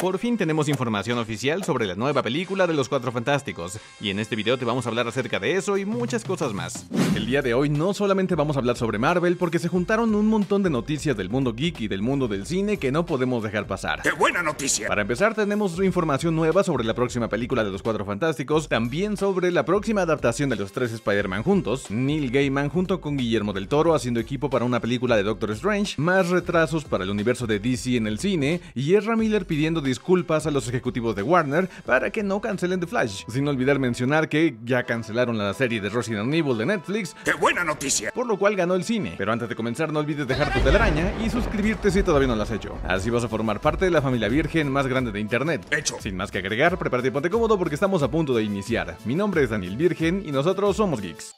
Por fin tenemos información oficial sobre la nueva película de Los Cuatro Fantásticos, y en este video te vamos a hablar acerca de eso y muchas cosas más. El día de hoy no solamente vamos a hablar sobre Marvel, porque se juntaron un montón de noticias del mundo geek y del mundo del cine que no podemos dejar pasar. ¡Qué buena noticia! Para empezar tenemos información nueva sobre la próxima película de Los Cuatro Fantásticos, también sobre la próxima adaptación de los tres Spider-Man juntos, Neil Gaiman junto con Guillermo del Toro haciendo equipo para una película de Doctor Strange, más retrasos para el universo de DC en el cine, y Ezra Miller pidiendo disculpas a los ejecutivos de Warner para que no cancelen The Flash, sin olvidar mencionar que ya cancelaron la serie de Resident Evil de Netflix. ¡Qué buena noticia! Por lo cual ganó el cine. Pero antes de comenzar no olvides dejar tu telaraña y suscribirte si todavía no lo has hecho. Así vas a formar parte de la familia virgen más grande de internet. Hecho. Sin más que agregar, prepárate y ponte cómodo porque estamos a punto de iniciar. Mi nombre es Daniel Virgen y nosotros somos Geeks.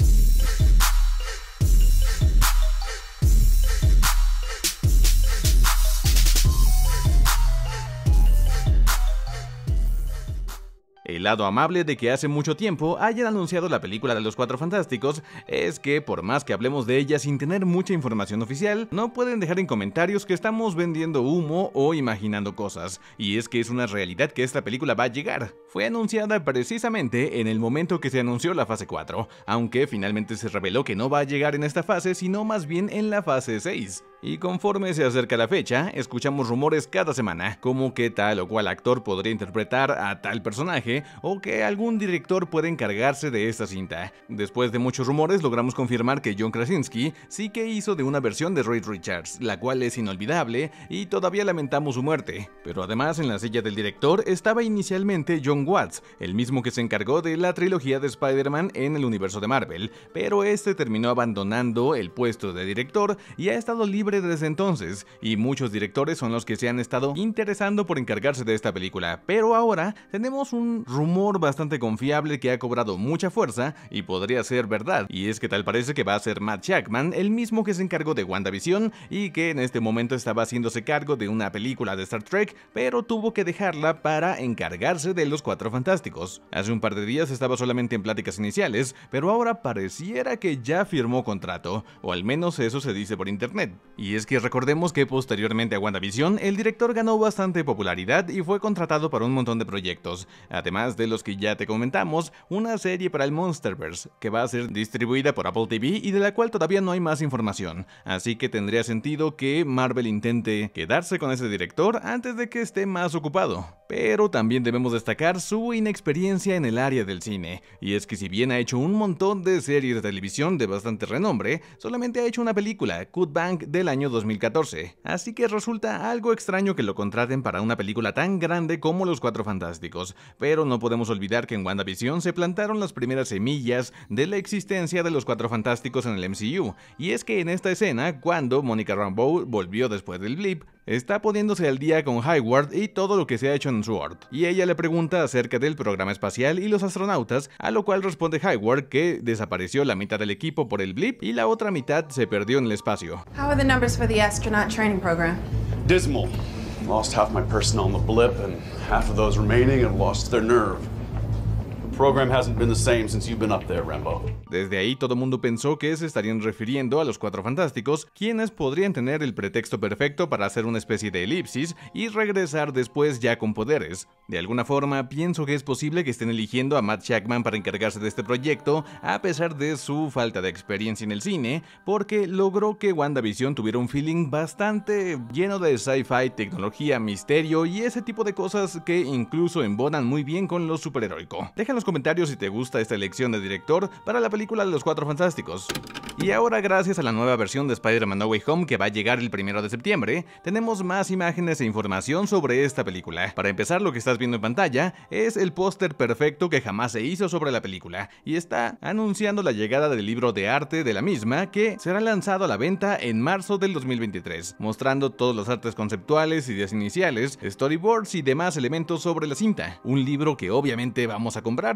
lado amable de que hace mucho tiempo hayan anunciado la película de los Cuatro Fantásticos es que por más que hablemos de ella sin tener mucha información oficial, no pueden dejar en comentarios que estamos vendiendo humo o imaginando cosas, y es que es una realidad que esta película va a llegar. Fue anunciada precisamente en el momento que se anunció la fase 4, aunque finalmente se reveló que no va a llegar en esta fase, sino más bien en la fase 6. Y conforme se acerca la fecha, escuchamos rumores cada semana, como que tal o cual actor podría interpretar a tal personaje o que algún director puede encargarse de esta cinta. Después de muchos rumores, logramos confirmar que John Krasinski sí que hizo de una versión de Roy Richards, la cual es inolvidable y todavía lamentamos su muerte. Pero además, en la silla del director estaba inicialmente John Watts, el mismo que se encargó de la trilogía de Spider-Man en el universo de Marvel, pero este terminó abandonando el puesto de director y ha estado libre desde entonces, y muchos directores son los que se han estado interesando por encargarse de esta película, pero ahora tenemos un rumor bastante confiable que ha cobrado mucha fuerza y podría ser verdad, y es que tal parece que va a ser Matt Jackman, el mismo que se encargó de WandaVision y que en este momento estaba haciéndose cargo de una película de Star Trek, pero tuvo que dejarla para encargarse de Los Cuatro Fantásticos. Hace un par de días estaba solamente en pláticas iniciales, pero ahora pareciera que ya firmó contrato, o al menos eso se dice por internet, y es que recordemos que posteriormente a WandaVision, el director ganó bastante popularidad y fue contratado para un montón de proyectos, además de los que ya te comentamos, una serie para el Monsterverse, que va a ser distribuida por Apple TV y de la cual todavía no hay más información, así que tendría sentido que Marvel intente quedarse con ese director antes de que esté más ocupado. Pero también debemos destacar su inexperiencia en el área del cine, y es que si bien ha hecho un montón de series de televisión de bastante renombre, solamente ha hecho una película, Cut Bank, de el año 2014, así que resulta algo extraño que lo contraten para una película tan grande como Los Cuatro Fantásticos, pero no podemos olvidar que en WandaVision se plantaron las primeras semillas de la existencia de Los Cuatro Fantásticos en el MCU, y es que en esta escena, cuando Monica Rambeau volvió después del blip, está poniéndose al día con Hayward y todo lo que se ha hecho en Sword, y ella le pregunta acerca del programa espacial y los astronautas, a lo cual responde Hayward que desapareció la mitad del equipo por el blip y la otra mitad se perdió en el espacio. How are the numbers for the astronaut training program? Dismal. Lost half my personnel on the blip and half of those remaining have lost their nerve hasn't been the same been up there, Rambo. Desde ahí todo mundo pensó que se estarían refiriendo a los Cuatro Fantásticos, quienes podrían tener el pretexto perfecto para hacer una especie de elipsis y regresar después ya con poderes. De alguna forma, pienso que es posible que estén eligiendo a Matt Shackman para encargarse de este proyecto, a pesar de su falta de experiencia en el cine, porque logró que WandaVision tuviera un feeling bastante lleno de sci-fi, tecnología, misterio y ese tipo de cosas que incluso embonan muy bien con lo superheroico comentarios si te gusta esta elección de director para la película de los Cuatro Fantásticos. Y ahora gracias a la nueva versión de Spider-Man No Way Home que va a llegar el primero de septiembre, tenemos más imágenes e información sobre esta película. Para empezar lo que estás viendo en pantalla es el póster perfecto que jamás se hizo sobre la película y está anunciando la llegada del libro de arte de la misma que será lanzado a la venta en marzo del 2023, mostrando todos los artes conceptuales, ideas iniciales, storyboards y demás elementos sobre la cinta. Un libro que obviamente vamos a comprar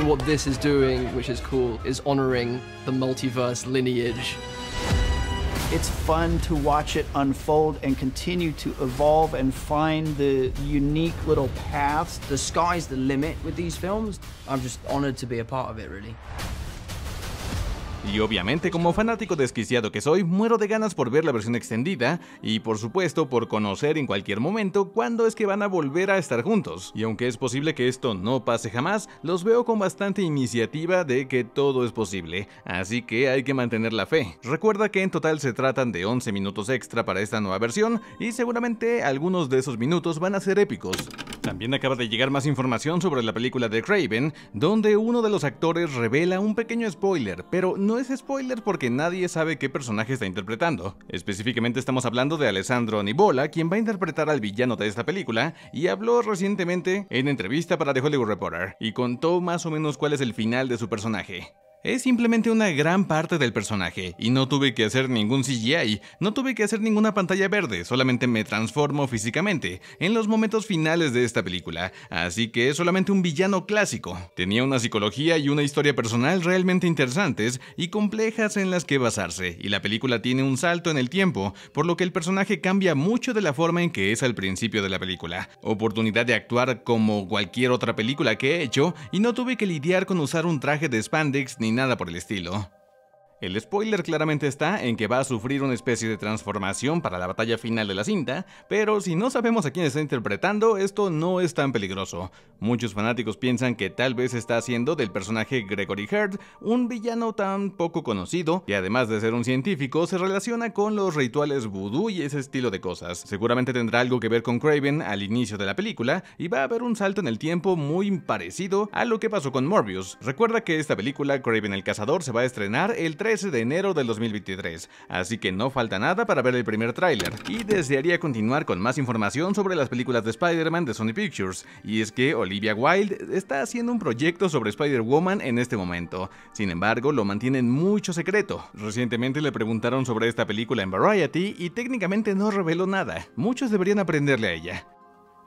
What this is doing, which is cool, is honoring the multiverse lineage. It's fun to watch it unfold and continue to evolve and find the unique little paths. The sky's the limit with these films. I'm just honored to be a part of it, really. Y obviamente como fanático desquiciado que soy, muero de ganas por ver la versión extendida y por supuesto por conocer en cualquier momento cuándo es que van a volver a estar juntos. Y aunque es posible que esto no pase jamás, los veo con bastante iniciativa de que todo es posible, así que hay que mantener la fe. Recuerda que en total se tratan de 11 minutos extra para esta nueva versión y seguramente algunos de esos minutos van a ser épicos. También acaba de llegar más información sobre la película de Craven, donde uno de los actores revela un pequeño spoiler, pero no es spoiler porque nadie sabe qué personaje está interpretando. Específicamente estamos hablando de Alessandro Nibola, quien va a interpretar al villano de esta película, y habló recientemente en entrevista para The Hollywood Reporter, y contó más o menos cuál es el final de su personaje. Es simplemente una gran parte del personaje, y no tuve que hacer ningún CGI, no tuve que hacer ninguna pantalla verde, solamente me transformo físicamente en los momentos finales de esta película, así que es solamente un villano clásico. Tenía una psicología y una historia personal realmente interesantes y complejas en las que basarse, y la película tiene un salto en el tiempo, por lo que el personaje cambia mucho de la forma en que es al principio de la película. Oportunidad de actuar como cualquier otra película que he hecho, y no tuve que lidiar con usar un traje de spandex ni nada por el estilo. El spoiler claramente está en que va a sufrir una especie de transformación para la batalla final de la cinta, pero si no sabemos a quién está interpretando, esto no es tan peligroso. Muchos fanáticos piensan que tal vez está haciendo del personaje Gregory Heard un villano tan poco conocido, que además de ser un científico, se relaciona con los rituales vudú y ese estilo de cosas. Seguramente tendrá algo que ver con Craven al inicio de la película y va a haber un salto en el tiempo muy parecido a lo que pasó con Morbius. Recuerda que esta película, Craven el Cazador, se va a estrenar el 3 de enero del 2023, así que no falta nada para ver el primer tráiler. Y desearía continuar con más información sobre las películas de Spider-Man de Sony Pictures, y es que Olivia Wilde está haciendo un proyecto sobre Spider-Woman en este momento. Sin embargo, lo mantienen mucho secreto. Recientemente le preguntaron sobre esta película en Variety y técnicamente no reveló nada. Muchos deberían aprenderle a ella.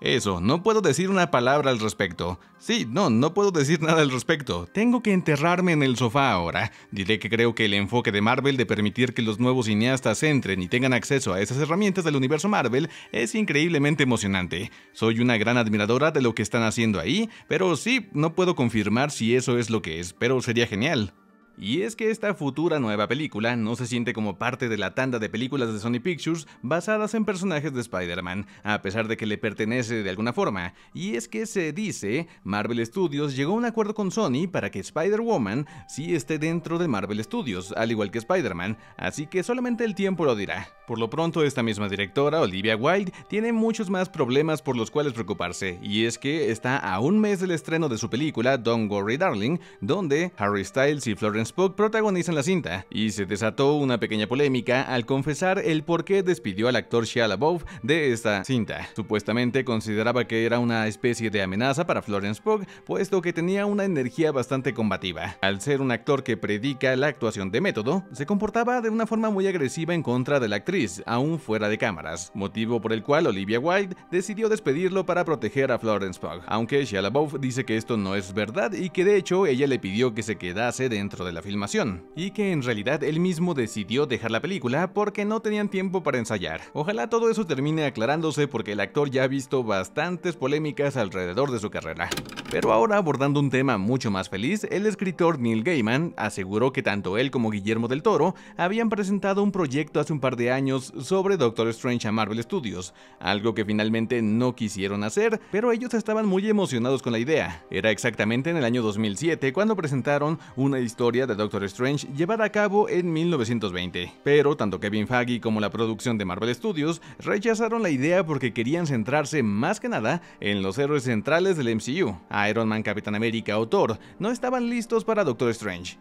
Eso, no puedo decir una palabra al respecto. Sí, no, no puedo decir nada al respecto. Tengo que enterrarme en el sofá ahora. Diré que creo que el enfoque de Marvel de permitir que los nuevos cineastas entren y tengan acceso a esas herramientas del universo Marvel es increíblemente emocionante. Soy una gran admiradora de lo que están haciendo ahí, pero sí, no puedo confirmar si eso es lo que es, pero sería genial. Y es que esta futura nueva película no se siente como parte de la tanda de películas de Sony Pictures basadas en personajes de Spider-Man, a pesar de que le pertenece de alguna forma. Y es que se dice, Marvel Studios llegó a un acuerdo con Sony para que Spider-Woman sí esté dentro de Marvel Studios, al igual que Spider-Man, así que solamente el tiempo lo dirá. Por lo pronto, esta misma directora, Olivia Wilde, tiene muchos más problemas por los cuales preocuparse, y es que está a un mes del estreno de su película Don't Worry Darling, donde Harry Styles y Florence Spock protagonizan la cinta, y se desató una pequeña polémica al confesar el por qué despidió al actor Shia LaBeouf de esta cinta. Supuestamente consideraba que era una especie de amenaza para Florence Pugh, puesto que tenía una energía bastante combativa. Al ser un actor que predica la actuación de método, se comportaba de una forma muy agresiva en contra de la actriz, aún fuera de cámaras, motivo por el cual Olivia Wilde decidió despedirlo para proteger a Florence Pugh, aunque Shia LaBeouf dice que esto no es verdad y que de hecho ella le pidió que se quedase dentro de la filmación, y que en realidad él mismo decidió dejar la película porque no tenían tiempo para ensayar. Ojalá todo eso termine aclarándose porque el actor ya ha visto bastantes polémicas alrededor de su carrera. Pero ahora abordando un tema mucho más feliz, el escritor Neil Gaiman aseguró que tanto él como Guillermo del Toro habían presentado un proyecto hace un par de años sobre Doctor Strange a Marvel Studios, algo que finalmente no quisieron hacer, pero ellos estaban muy emocionados con la idea. Era exactamente en el año 2007 cuando presentaron una historia de Doctor Strange llevada a cabo en 1920. Pero tanto Kevin Faggy como la producción de Marvel Studios rechazaron la idea porque querían centrarse más que nada en los héroes centrales del MCU. Iron Man, Capitán América o Thor no estaban listos para Doctor Strange.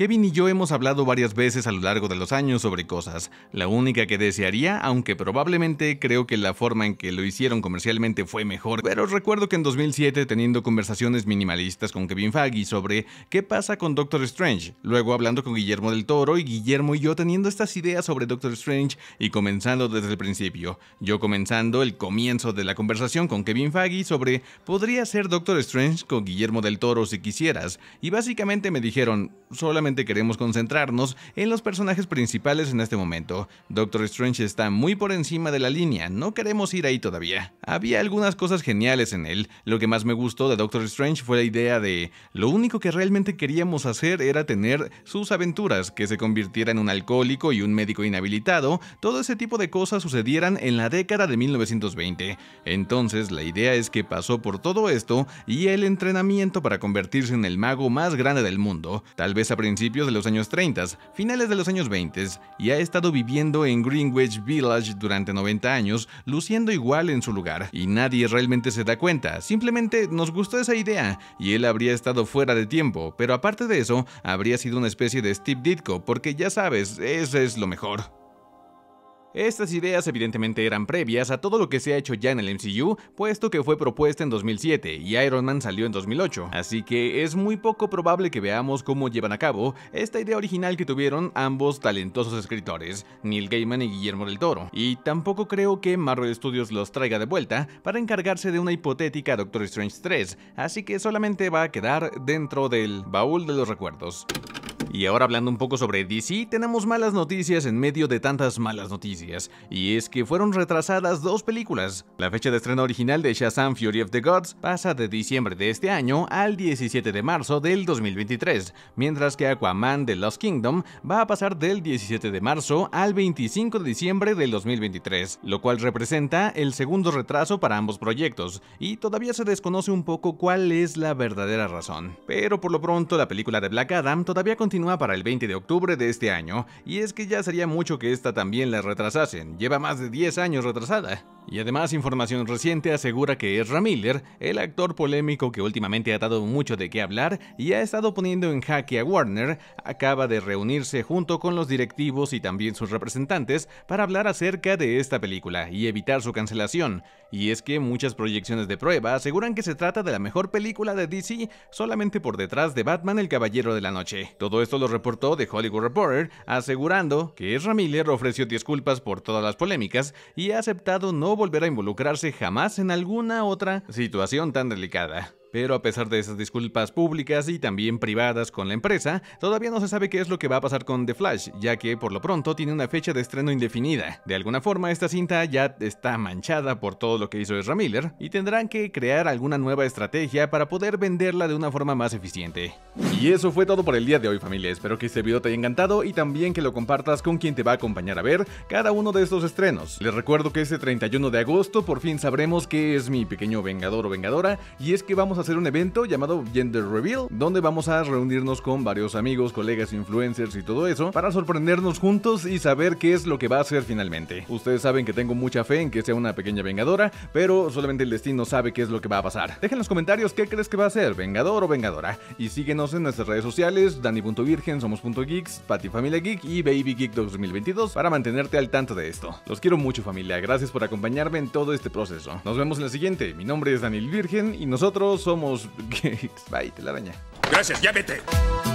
Kevin y yo hemos hablado varias veces a lo largo de los años sobre cosas. La única que desearía, aunque probablemente creo que la forma en que lo hicieron comercialmente fue mejor, pero recuerdo que en 2007 teniendo conversaciones minimalistas con Kevin faggy sobre qué pasa con Doctor Strange, luego hablando con Guillermo del Toro y Guillermo y yo teniendo estas ideas sobre Doctor Strange y comenzando desde el principio. Yo comenzando el comienzo de la conversación con Kevin Faggy sobre podría ser Doctor Strange con Guillermo del Toro si quisieras y básicamente me dijeron solamente queremos concentrarnos en los personajes principales en este momento. Doctor Strange está muy por encima de la línea, no queremos ir ahí todavía. Había algunas cosas geniales en él. Lo que más me gustó de Doctor Strange fue la idea de lo único que realmente queríamos hacer era tener sus aventuras, que se convirtiera en un alcohólico y un médico inhabilitado, todo ese tipo de cosas sucedieran en la década de 1920. Entonces la idea es que pasó por todo esto y el entrenamiento para convertirse en el mago más grande del mundo. Tal vez a principios principios de los años 30, finales de los años 20 y ha estado viviendo en Greenwich Village durante 90 años, luciendo igual en su lugar, y nadie realmente se da cuenta, simplemente nos gustó esa idea, y él habría estado fuera de tiempo, pero aparte de eso, habría sido una especie de Steve Ditko, porque ya sabes, eso es lo mejor. Estas ideas evidentemente eran previas a todo lo que se ha hecho ya en el MCU, puesto que fue propuesta en 2007 y Iron Man salió en 2008, así que es muy poco probable que veamos cómo llevan a cabo esta idea original que tuvieron ambos talentosos escritores, Neil Gaiman y Guillermo del Toro, y tampoco creo que Marvel Studios los traiga de vuelta para encargarse de una hipotética Doctor Strange 3, así que solamente va a quedar dentro del baúl de los recuerdos. Y ahora hablando un poco sobre DC, tenemos malas noticias en medio de tantas malas noticias, y es que fueron retrasadas dos películas. La fecha de estreno original de Shazam Fury of the Gods pasa de diciembre de este año al 17 de marzo del 2023, mientras que Aquaman The Lost Kingdom va a pasar del 17 de marzo al 25 de diciembre del 2023, lo cual representa el segundo retraso para ambos proyectos, y todavía se desconoce un poco cuál es la verdadera razón. Pero por lo pronto la película de Black Adam todavía continúa para el 20 de octubre de este año, y es que ya sería mucho que esta también la retrasasen, lleva más de 10 años retrasada. Y además información reciente asegura que Ezra Miller, el actor polémico que últimamente ha dado mucho de qué hablar y ha estado poniendo en jaque a Warner, acaba de reunirse junto con los directivos y también sus representantes para hablar acerca de esta película y evitar su cancelación. Y es que muchas proyecciones de prueba aseguran que se trata de la mejor película de DC solamente por detrás de Batman el Caballero de la Noche. Todo esto lo reportó The Hollywood Reporter, asegurando que Ezra Miller ofreció disculpas por todas las polémicas y ha aceptado no volver a involucrarse jamás en alguna otra situación tan delicada. Pero a pesar de esas disculpas públicas y también privadas con la empresa, todavía no se sabe qué es lo que va a pasar con The Flash, ya que por lo pronto tiene una fecha de estreno indefinida. De alguna forma, esta cinta ya está manchada por todo lo que hizo Ezra Miller y tendrán que crear alguna nueva estrategia para poder venderla de una forma más eficiente. Y eso fue todo por el día de hoy familia, espero que este video te haya encantado y también que lo compartas con quien te va a acompañar a ver cada uno de estos estrenos. Les recuerdo que este 31 de agosto por fin sabremos qué es mi pequeño vengador o vengadora y es que vamos a hacer un evento llamado Gender Reveal, donde vamos a reunirnos con varios amigos, colegas, influencers y todo eso, para sorprendernos juntos y saber qué es lo que va a hacer finalmente. Ustedes saben que tengo mucha fe en que sea una pequeña vengadora, pero solamente el destino sabe qué es lo que va a pasar. dejen en los comentarios qué crees que va a ser, vengador o vengadora. Y síguenos en nuestras redes sociales, Dani.Virgen, Somos.Geeks, patifamiliageek Familia Geek y Baby Geek 2022 para mantenerte al tanto de esto. Los quiero mucho familia, gracias por acompañarme en todo este proceso. Nos vemos en la siguiente, mi nombre es Daniel Virgen y nosotros somos somos Bye, te la baña. Gracias, ya vete.